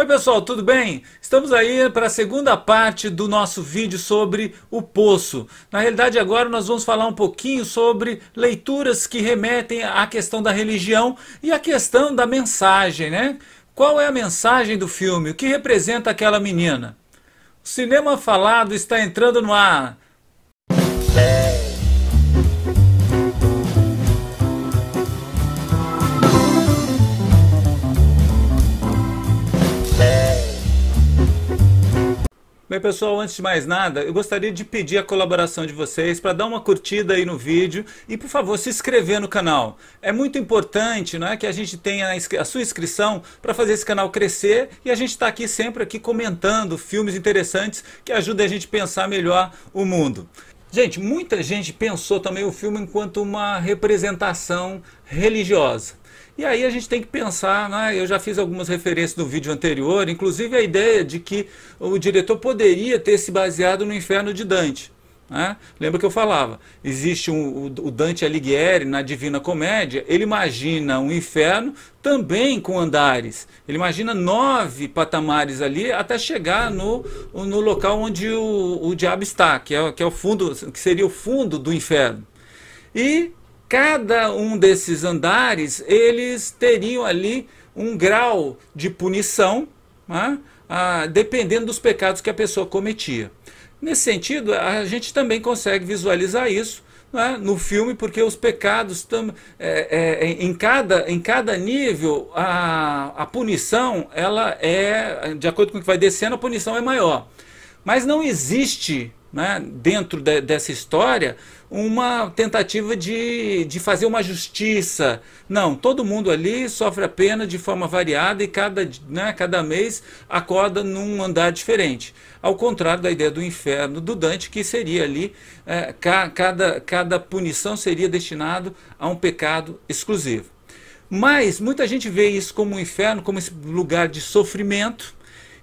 Oi pessoal, tudo bem? Estamos aí para a segunda parte do nosso vídeo sobre o poço. Na realidade agora nós vamos falar um pouquinho sobre leituras que remetem à questão da religião e à questão da mensagem, né? Qual é a mensagem do filme? O que representa aquela menina? O cinema falado está entrando no ar. Bem, pessoal, antes de mais nada, eu gostaria de pedir a colaboração de vocês para dar uma curtida aí no vídeo e, por favor, se inscrever no canal. É muito importante não é, que a gente tenha a, sua inscrição para fazer esse canal crescer e a gente está aqui sempre aqui comentando filmes interessantes que ajudem a gente a pensar melhor o mundo. Gente, muita gente pensou também o filme enquanto uma representação religiosa. E aí a gente tem que pensar, né? eu já fiz algumas referências no vídeo anterior, inclusive a ideia de que o diretor poderia ter se baseado no Inferno de Dante. Né? Lembra que eu falava? Existe um, o Dante Alighieri na Divina Comédia, ele imagina um inferno também com andares. Ele imagina nove patamares ali até chegar no, no local onde o, o diabo está, que é, que é o fundo, que seria o fundo do inferno. E cada um desses andares, eles teriam ali um grau de punição, né? ah, dependendo dos pecados que a pessoa cometia. Nesse sentido, a gente também consegue visualizar isso né? no filme, porque os pecados, tam, é, é, é em, cada, em cada nível, a, a punição, ela é, de acordo com o que vai descendo, a punição é maior. Mas não existe né, dentro de, dessa história uma tentativa de, de fazer uma justiça. Não, todo mundo ali sofre a pena de forma variada e cada, né, cada mês acorda num andar diferente. Ao contrário da ideia do inferno do Dante, que seria ali, é, ca, cada, cada punição seria destinada a um pecado exclusivo. Mas muita gente vê isso como um inferno, como esse lugar de sofrimento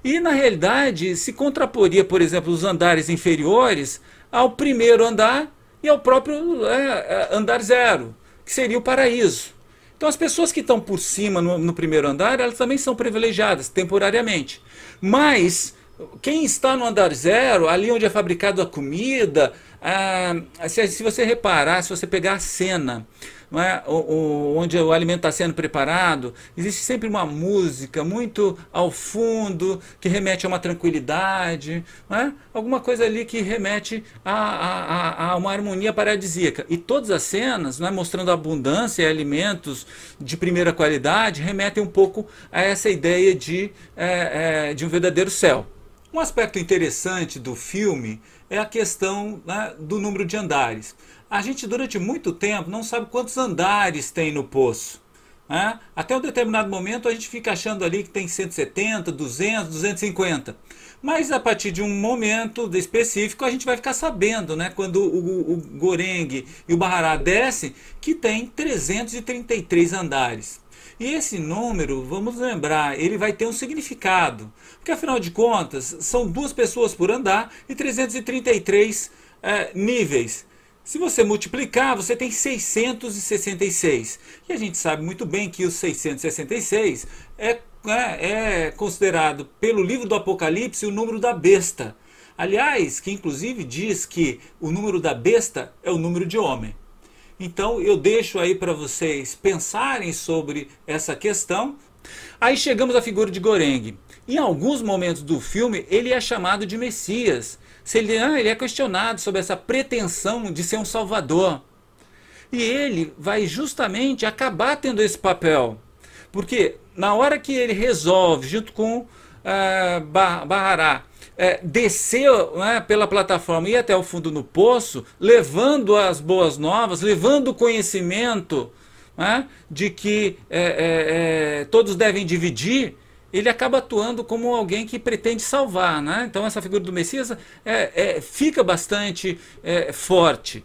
e, na realidade, se contraporia, por exemplo, os andares inferiores ao primeiro andar e ao próprio é, é, andar zero, que seria o paraíso. Então, as pessoas que estão por cima no, no primeiro andar, elas também são privilegiadas temporariamente. Mas quem está no andar zero, ali onde é fabricado a comida, ah, se, se, você reparar, se você pegar a cena não é? o, o onde o alimento está sendo preparado, existe sempre uma música muito ao fundo, que remete a uma tranquilidade, não é? alguma coisa ali que remete a, a, a, uma harmonia paradisíaca. E todas as cenas, não é? mostrando abundância e alimentos de primeira qualidade, remetem um pouco a essa ideia de, é, é, de um verdadeiro céu. Um aspecto interessante do filme é a questão né, do número de andares. A gente, durante muito tempo, não sabe quantos andares tem no poço. Né? Até um determinado momento, a gente fica achando ali que tem 170, 200, 250. Mas a partir de um momento específico, a gente vai ficar sabendo, né, quando o, o Goreng e o Bahará descem, que tem 333 andares. E esse número, vamos lembrar, ele vai ter um significado. Porque afinal de contas, são duas pessoas por andar e 333 é, níveis. Se você multiplicar, você tem 666. E a gente sabe muito bem que o 666 é, é, é considerado, pelo livro do Apocalipse, o número da besta. Aliás, que inclusive diz que o número da besta é o número de homem. Então eu deixo aí para vocês pensarem sobre essa questão. Aí chegamos à figura de Goreng. Em alguns momentos do filme, ele é chamado de Messias. Ele, ah, ele é questionado sobre essa pretensão de ser um salvador. E ele vai justamente acabar tendo esse papel. Porque na hora que ele resolve, junto com ah, Bahará, é, descer né, pela plataforma e ir até o fundo no poço, levando as boas novas, levando o conhecimento né, de que é, é, é, todos devem dividir, ele acaba atuando como alguém que pretende salvar. Né? Então, essa figura do Messias é, é, fica bastante forte.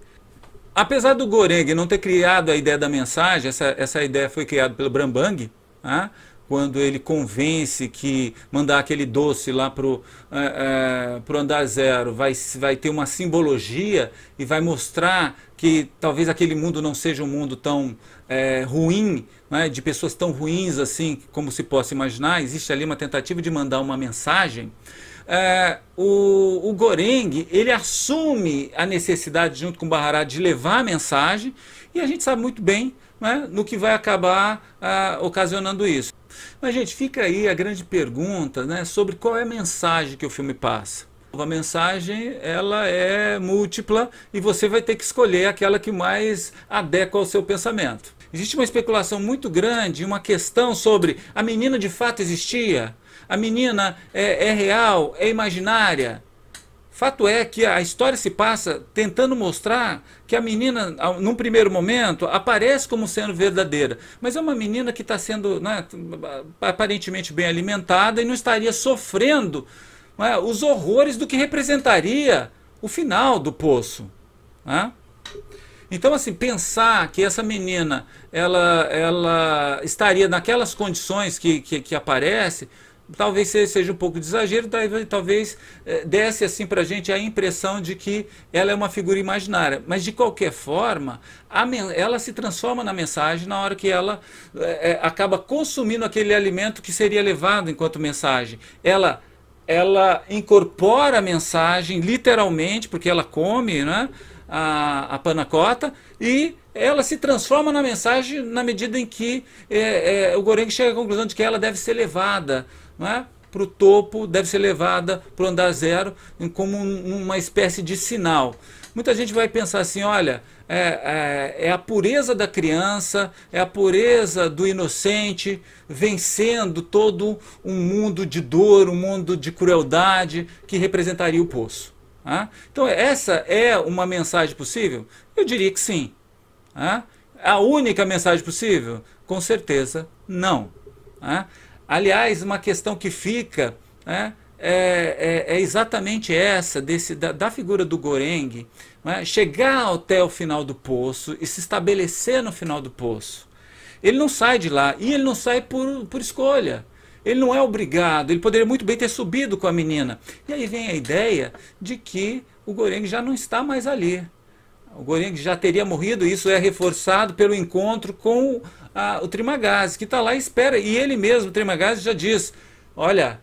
Apesar do Goreng não ter criado a ideia da mensagem, essa, essa ideia foi criada pelo Brambang, né? quando ele convence que mandar aquele doce lá para o é, é, pro andar zero vai, vai ter uma simbologia e vai mostrar que talvez aquele mundo não seja um mundo tão é, ruim, né, de pessoas tão ruins assim como se possa imaginar, existe ali uma tentativa de mandar uma mensagem. É, o, o Goreng ele assume a necessidade, junto com o Bahará, de levar a mensagem, e a gente sabe muito bem né, no que vai acabar ah, ocasionando isso. Mas, gente, fica aí a grande pergunta né, sobre qual é a mensagem que o filme passa. A mensagem ela é múltipla e você vai ter que escolher aquela que mais adequa ao seu pensamento. Existe uma especulação muito grande, uma questão sobre a menina de fato existia? A menina é, é real? É imaginária? Fato é que a história se passa tentando mostrar que a menina, num primeiro momento, aparece como sendo verdadeira, mas é uma menina que está sendo né, aparentemente bem alimentada e não estaria sofrendo né, os horrores do que representaria o final do poço. Né? Então, assim, pensar que essa menina ela, ela estaria naquelas condições que, que, que aparece talvez seja um pouco de exagero, talvez eh, desse assim para a gente a impressão de que ela é uma figura imaginária. Mas de qualquer forma, ela se transforma na mensagem na hora que ela é, acaba consumindo aquele alimento que seria levado enquanto mensagem. Ela ela incorpora a mensagem literalmente, porque ela come, né? a, a panacota e ela se transforma na mensagem na medida em que é, é, o Goreng chega à conclusão de que ela deve ser levada é? para o topo, deve ser levada para o andar zero como um, uma espécie de sinal. Muita gente vai pensar assim, olha, é, é, é, a pureza da criança, é a pureza do inocente vencendo todo um mundo de dor, um mundo de crueldade que representaria o poço. Então, essa é uma mensagem possível? Eu diria que sim. A única mensagem possível? Com certeza, não. Aliás, uma questão que fica é, é, é exatamente essa, desse, da, da figura do Goreng, né, chegar até o final do poço e se estabelecer no final do poço. Ele não sai de lá, e ele não sai por, por escolha. Ele não é obrigado, ele poderia muito bem ter subido com a menina. E aí vem a ideia de que o Goreng já não está mais ali. O Goreng já teria morrido, isso é reforçado pelo encontro com a, o Trimagazzi, que está lá e espera. E ele mesmo, o Trimagazzi, já diz: Olha,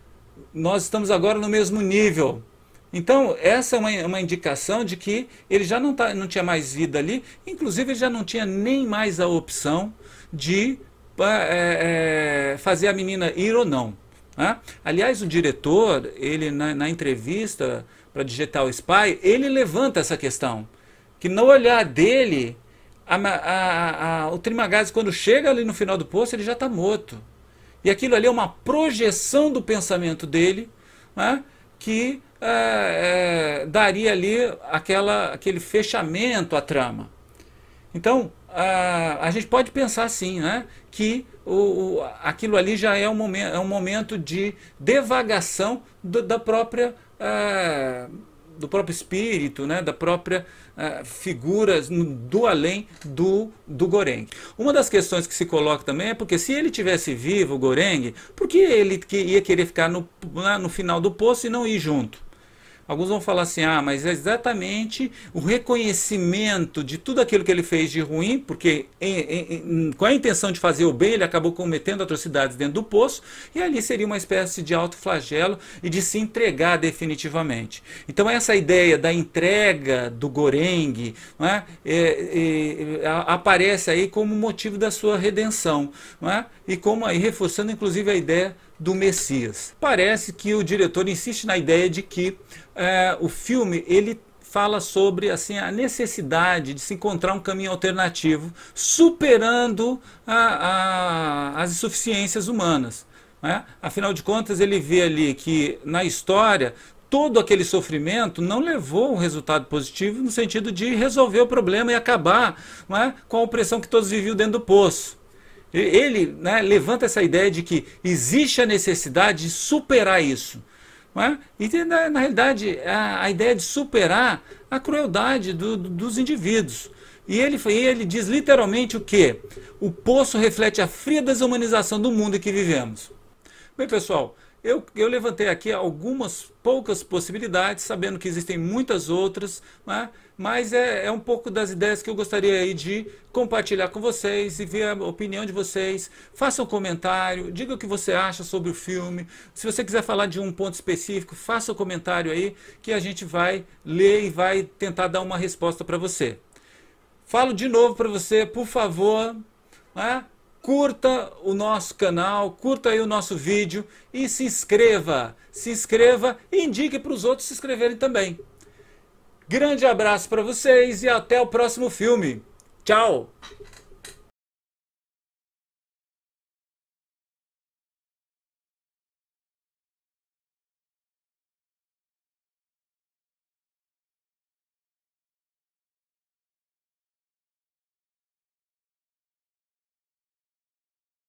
nós estamos agora no mesmo nível. Então, essa é uma, uma indicação de que ele já não, tá, não tinha mais vida ali, inclusive ele já não tinha nem mais a opção de é, é, fazer a menina ir ou não. Né? Aliás, o diretor, ele na, na entrevista para Digital Spy, ele levanta essa questão. Que no olhar dele, a, a, a, o Trimagazzi, quando chega ali no final do poço, ele já está morto. E aquilo ali é uma projeção do pensamento dele, né? que é, é daria ali aquela, aquele fechamento à trama. Então, a, a gente pode pensar assim, né? Que o, o, aquilo ali já é um momento, é um momento de devagação do, da própria. Ah, do próprio espírito, né, da própria uh, figura do além do, do Goreng. Uma das questões que se coloca também é porque se ele tivesse vivo, o Goreng, por que ele que ia querer ficar no, lá no final do poço e não ir junto? Alguns vão falar assim: ah, mas é exatamente o reconhecimento de tudo aquilo que ele fez de ruim, porque em, em, com a intenção de fazer o bem, ele acabou cometendo atrocidades dentro do poço, e ali seria uma espécie de flagelo e de se entregar definitivamente. Então, essa ideia da entrega do Goreng é? É, é, é aparece aí como motivo da sua redenção, é? e como aí reforçando inclusive a ideia do Messias. Parece que o diretor insiste na ideia de que é, o filme ele fala sobre assim a necessidade de se encontrar um caminho alternativo, superando a, a, as insuficiências humanas. Né? Afinal de contas, ele vê ali que na história todo aquele sofrimento não levou um resultado positivo no sentido de resolver o problema e acabar é? com a opressão que todos viviam dentro do poço. Ele né, levanta essa ideia de que existe a necessidade de superar isso. É? E, na, na realidade, a, a, ideia de superar a crueldade do, do, dos indivíduos. E ele, ele diz literalmente o que? O poço reflete a fria desumanização do mundo em que vivemos. Bem, pessoal, eu, eu, levantei aqui algumas poucas possibilidades, sabendo que existem muitas outras, né? mas é, é, um pouco das ideias que eu gostaria de compartilhar com vocês e ver a opinião de vocês. Faça um comentário, diga o que você acha sobre o filme. Se você quiser falar de um ponto específico, faça o um comentário aí que a gente vai ler e vai tentar dar uma resposta para você. Falo de novo para você, por favor, né? curta o nosso canal, curta aí o nosso vídeo e se inscreva. Se inscreva e indique para os outros se inscreverem também. Grande abraço para vocês e até o próximo filme. Tchau!